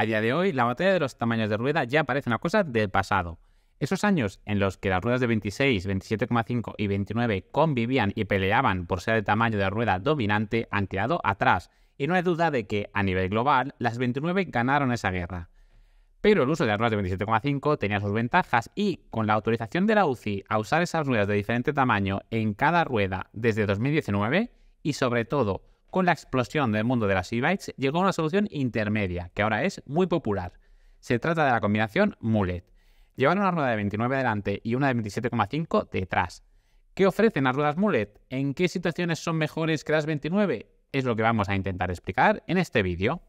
A día de hoy, la batalla de los tamaños de rueda ya parece una cosa del pasado. Esos años en los que las ruedas de 26, 27,5 y 29 convivían y peleaban por ser el tamaño de rueda dominante han quedado atrás, y no hay duda de que, a nivel global, las 29 ganaron esa guerra. Pero el uso de las ruedas de 27,5 tenía sus ventajas y, con la autorización de la UCI a usar esas ruedas de diferente tamaño en cada rueda desde 2019, y sobre todo con la explosión del mundo de las e-bikes llegó a una solución intermedia, que ahora es muy popular. Se trata de la combinación mullet. Llevar una rueda de 29 delante y una de 27,5 detrás. ¿Qué ofrecen las ruedas mullet? ¿En qué situaciones son mejores que las 29? Es lo que vamos a intentar explicar en este vídeo.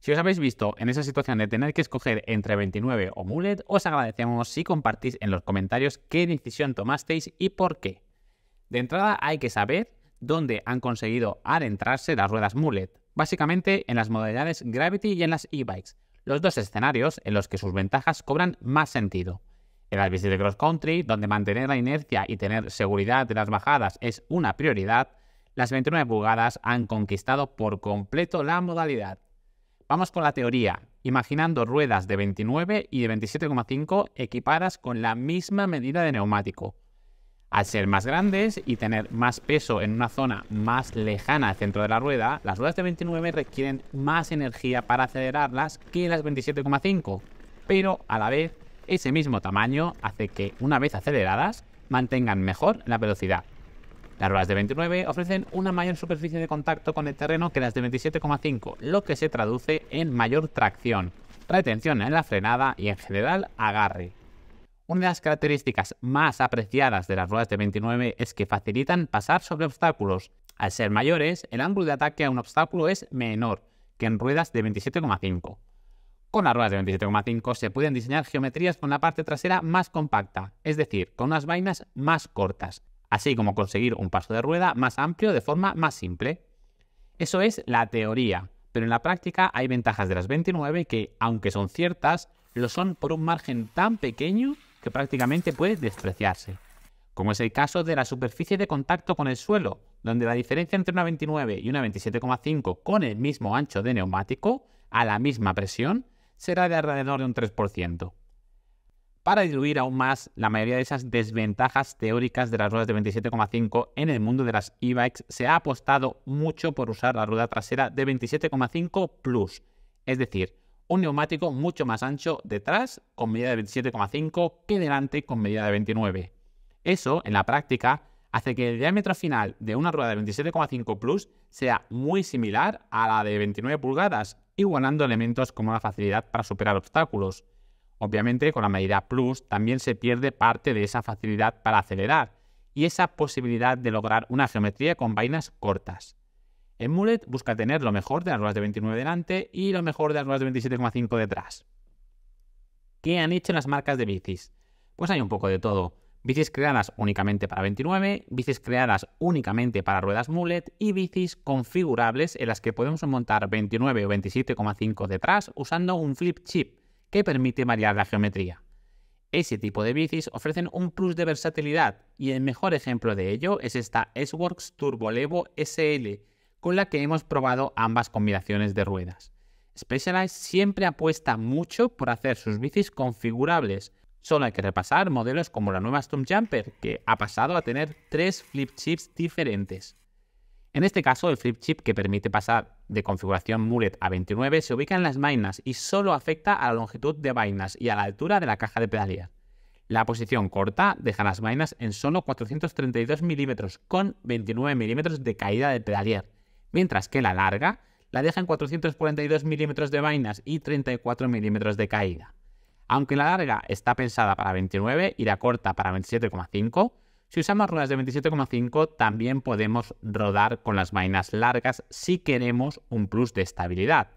Si os habéis visto en esa situación de tener que escoger entre 29 o mulet, os agradecemos si compartís en los comentarios qué decisión tomasteis y por qué. De entrada hay que saber donde han conseguido adentrarse las ruedas Mullet, básicamente en las modalidades Gravity y en las e-bikes, los dos escenarios en los que sus ventajas cobran más sentido. En las bicis de cross country, donde mantener la inercia y tener seguridad de las bajadas es una prioridad, las 29 pulgadas han conquistado por completo la modalidad. Vamos con la teoría, imaginando ruedas de 29 y de 27,5 equipadas con la misma medida de neumático, al ser más grandes y tener más peso en una zona más lejana al centro de la rueda, las ruedas de 29 requieren más energía para acelerarlas que las 27,5, pero a la vez ese mismo tamaño hace que una vez aceleradas mantengan mejor la velocidad. Las ruedas de 29 ofrecen una mayor superficie de contacto con el terreno que las de 27,5, lo que se traduce en mayor tracción, retención en la frenada y en general agarre. Una de las características más apreciadas de las ruedas de 29 es que facilitan pasar sobre obstáculos. Al ser mayores, el ángulo de ataque a un obstáculo es menor que en ruedas de 27,5. Con las ruedas de 27,5 se pueden diseñar geometrías con la parte trasera más compacta, es decir, con unas vainas más cortas, así como conseguir un paso de rueda más amplio de forma más simple. Eso es la teoría, pero en la práctica hay ventajas de las 29 que, aunque son ciertas, lo son por un margen tan pequeño prácticamente puede despreciarse, como es el caso de la superficie de contacto con el suelo, donde la diferencia entre una 29 y una 27,5 con el mismo ancho de neumático, a la misma presión, será de alrededor de un 3%. Para diluir aún más la mayoría de esas desventajas teóricas de las ruedas de 27,5 en el mundo de las e-bikes, se ha apostado mucho por usar la rueda trasera de 27,5 Plus, es decir, un neumático mucho más ancho detrás con medida de 27,5 que delante con medida de 29. Eso, en la práctica, hace que el diámetro final de una rueda de 27,5 Plus sea muy similar a la de 29 pulgadas, igualando elementos como la facilidad para superar obstáculos. Obviamente, con la medida Plus también se pierde parte de esa facilidad para acelerar y esa posibilidad de lograr una geometría con vainas cortas. En Mullet busca tener lo mejor de las ruedas de 29 delante y lo mejor de las ruedas de 27,5 detrás. ¿Qué han hecho las marcas de bicis? Pues hay un poco de todo. Bicis creadas únicamente para 29, bicis creadas únicamente para ruedas mullet y bicis configurables en las que podemos montar 29 o 27,5 detrás usando un flip chip que permite variar la geometría. Ese tipo de bicis ofrecen un plus de versatilidad y el mejor ejemplo de ello es esta S-Works Turbo SL con la que hemos probado ambas combinaciones de ruedas. Specialized siempre apuesta mucho por hacer sus bicis configurables. Solo hay que repasar modelos como la nueva Storm Jumper, que ha pasado a tener tres flip chips diferentes. En este caso, el flip chip que permite pasar de configuración mullet a 29 se ubica en las vainas y solo afecta a la longitud de vainas y a la altura de la caja de pedalier. La posición corta deja las vainas en solo 432 mm con 29 mm de caída de pedalier, mientras que la larga la deja en 442 milímetros de vainas y 34 milímetros de caída. Aunque la larga está pensada para 29 y la corta para 27,5, si usamos ruedas de 27,5 también podemos rodar con las vainas largas si queremos un plus de estabilidad.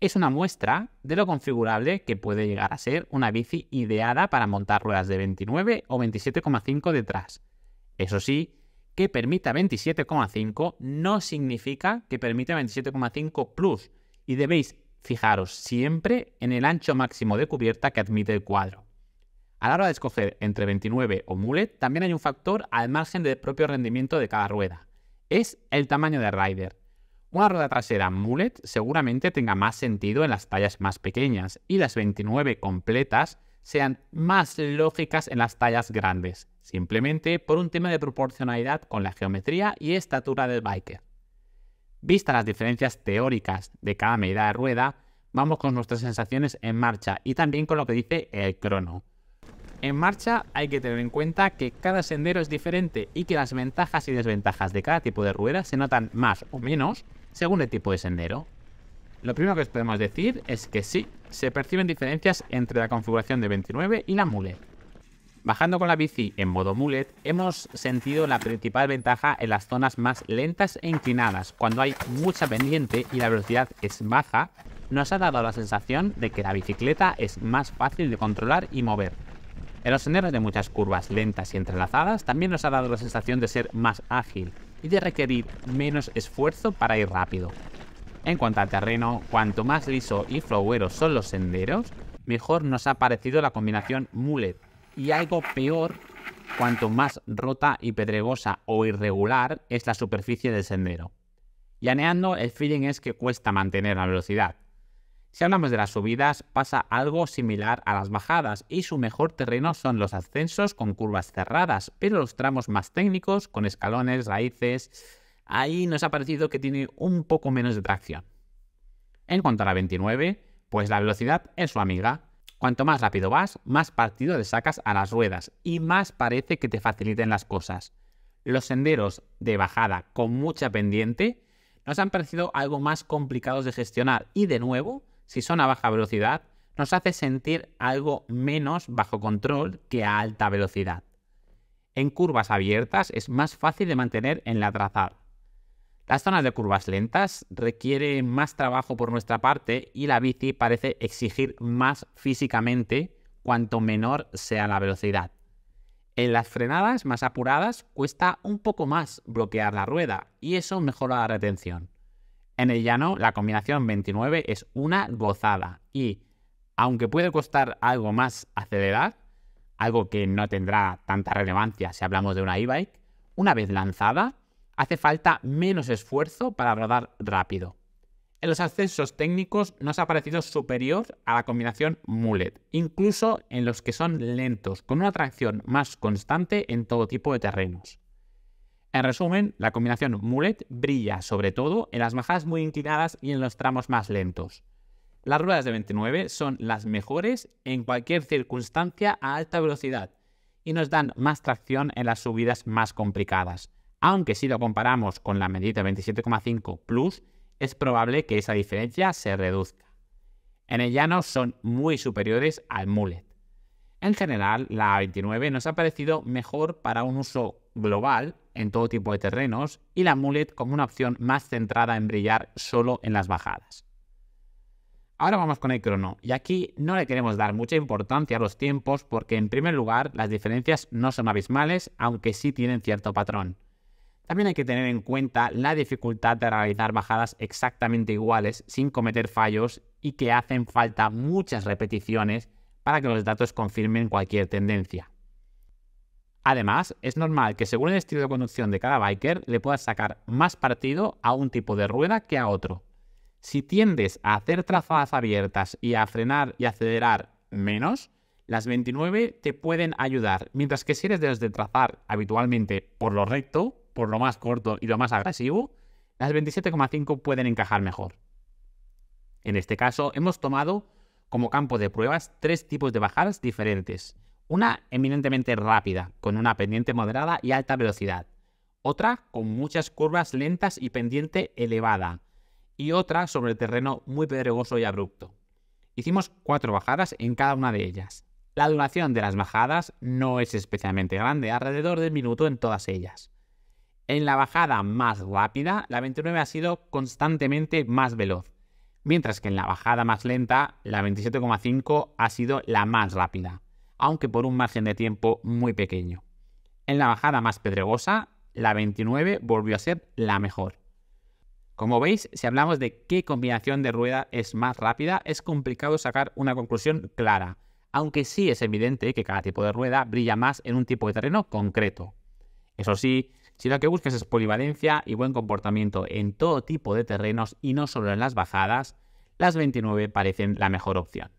Es una muestra de lo configurable que puede llegar a ser una bici ideada para montar ruedas de 29 o 27,5 detrás. Eso sí, que permita 27,5 no significa que permita 27,5 plus. Y debéis fijaros siempre en el ancho máximo de cubierta que admite el cuadro. A la hora de escoger entre 29 o mullet, también hay un factor al margen del propio rendimiento de cada rueda. Es el tamaño de rider. Una rueda trasera mullet seguramente tenga más sentido en las tallas más pequeñas y las 29 completas sean más lógicas en las tallas grandes, simplemente por un tema de proporcionalidad con la geometría y estatura del biker. Vistas las diferencias teóricas de cada medida de rueda, vamos con nuestras sensaciones en marcha y también con lo que dice el crono. En marcha hay que tener en cuenta que cada sendero es diferente y que las ventajas y desventajas de cada tipo de rueda se notan más o menos según el tipo de sendero. Lo primero que podemos decir es que sí, se perciben diferencias entre la configuración de 29 y la Mullet. Bajando con la bici en modo mulet, hemos sentido la principal ventaja en las zonas más lentas e inclinadas. Cuando hay mucha pendiente y la velocidad es baja, nos ha dado la sensación de que la bicicleta es más fácil de controlar y mover. En los senderos de muchas curvas lentas y entrelazadas también nos ha dado la sensación de ser más ágil y de requerir menos esfuerzo para ir rápido. En cuanto al terreno, cuanto más liso y flowero son los senderos, mejor nos ha parecido la combinación mullet. Y algo peor, cuanto más rota y pedregosa o irregular es la superficie del sendero. Llaneando, el feeling es que cuesta mantener la velocidad. Si hablamos de las subidas, pasa algo similar a las bajadas y su mejor terreno son los ascensos con curvas cerradas, pero los tramos más técnicos, con escalones, raíces, ahí nos ha parecido que tiene un poco menos de tracción. En cuanto a la 29, pues la velocidad es su amiga. Cuanto más rápido vas, más partido le sacas a las ruedas y más parece que te faciliten las cosas. Los senderos de bajada con mucha pendiente nos han parecido algo más complicados de gestionar y de nuevo, si son a baja velocidad, nos hace sentir algo menos bajo control que a alta velocidad. En curvas abiertas es más fácil de mantener en la trazada las zonas de curvas lentas requieren más trabajo por nuestra parte y la bici parece exigir más físicamente cuanto menor sea la velocidad. En las frenadas más apuradas cuesta un poco más bloquear la rueda y eso mejora la retención. En el llano la combinación 29 es una gozada y, aunque puede costar algo más acelerar, algo que no tendrá tanta relevancia si hablamos de una e-bike, una vez lanzada, hace falta menos esfuerzo para rodar rápido. En los ascensos técnicos nos ha parecido superior a la combinación mullet, incluso en los que son lentos, con una tracción más constante en todo tipo de terrenos. En resumen, la combinación mullet brilla sobre todo en las bajadas muy inclinadas y en los tramos más lentos. Las ruedas de 29 son las mejores en cualquier circunstancia a alta velocidad y nos dan más tracción en las subidas más complicadas, aunque si lo comparamos con la medida 27,5 Plus, es probable que esa diferencia se reduzca. En el llano son muy superiores al mullet. En general, la A29 nos ha parecido mejor para un uso global en todo tipo de terrenos y la mullet como una opción más centrada en brillar solo en las bajadas. Ahora vamos con el crono, y aquí no le queremos dar mucha importancia a los tiempos porque en primer lugar las diferencias no son abismales, aunque sí tienen cierto patrón. También hay que tener en cuenta la dificultad de realizar bajadas exactamente iguales sin cometer fallos y que hacen falta muchas repeticiones para que los datos confirmen cualquier tendencia. Además, es normal que según el estilo de conducción de cada biker le puedas sacar más partido a un tipo de rueda que a otro. Si tiendes a hacer trazadas abiertas y a frenar y acelerar menos, las 29 te pueden ayudar, mientras que si eres de los de trazar habitualmente por lo recto, por lo más corto y lo más agresivo, las 27,5 pueden encajar mejor. En este caso, hemos tomado como campo de pruebas tres tipos de bajadas diferentes. Una eminentemente rápida, con una pendiente moderada y alta velocidad. Otra con muchas curvas lentas y pendiente elevada. Y otra sobre terreno muy pedregoso y abrupto. Hicimos cuatro bajadas en cada una de ellas. La duración de las bajadas no es especialmente grande, alrededor del minuto en todas ellas. En la bajada más rápida, la 29 ha sido constantemente más veloz, mientras que en la bajada más lenta, la 27,5 ha sido la más rápida, aunque por un margen de tiempo muy pequeño. En la bajada más pedregosa, la 29 volvió a ser la mejor. Como veis, si hablamos de qué combinación de rueda es más rápida, es complicado sacar una conclusión clara, aunque sí es evidente que cada tipo de rueda brilla más en un tipo de terreno concreto. Eso sí, si lo que busques es polivalencia y buen comportamiento en todo tipo de terrenos y no solo en las bajadas, las 29 parecen la mejor opción.